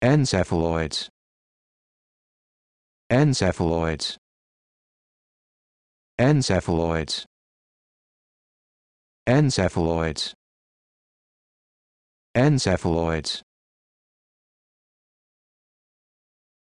encephaloids encephaloids encephaloids encephaloids encephaloids